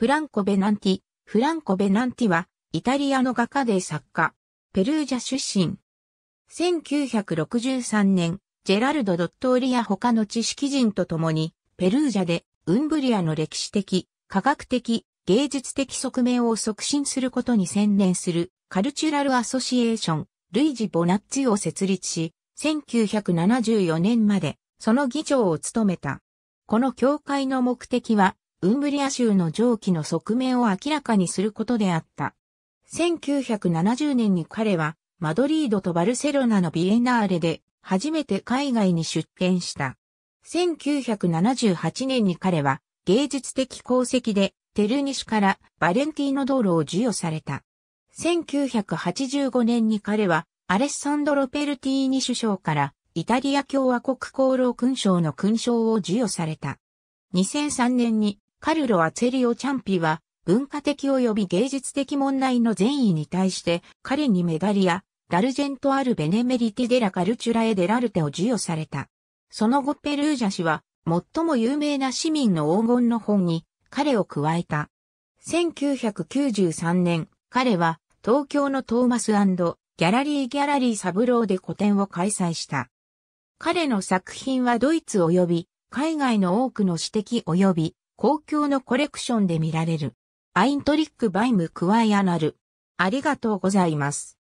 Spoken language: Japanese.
フランコ・ベナンティ。フランコ・ベナンティは、イタリアの画家で作家、ペルージャ出身。1963年、ジェラルド・ドットーリア他の知識人と共に、ペルージャで、ウンブリアの歴史的、科学的、芸術的側面を促進することに専念する、カルチュラル・アソシエーション、ルイジ・ボナッツィを設立し、1974年まで、その議長を務めた。この協会の目的は、ウンブリア州の蒸気の側面を明らかにすることであった。1970年に彼は、マドリードとバルセロナのビエナーレで、初めて海外に出展した。1978年に彼は、芸術的功績で、テルニシからバレンティーノ道路を授与された。1985年に彼は、アレッサンドロ・ペルティーニ首相から、イタリア共和国功労勲章の勲章を授与された。2003年にカルロ・アツェリオ・チャンピは、文化的及び芸術的問題の善意に対して、彼にメダリア、ダルジェント・アル・ベネメリティ・デラ・カルチュラ・エ・デラルテを授与された。その後ペルージャ氏は、最も有名な市民の黄金の本に、彼を加えた。1993年、彼は、東京のトーマスギャラリーギャラリーサブローで個展を開催した。彼の作品はドイツ及び海外の多くの指摘及び公共のコレクションで見られる。アイントリック・バイム・クワイアナル。ありがとうございます。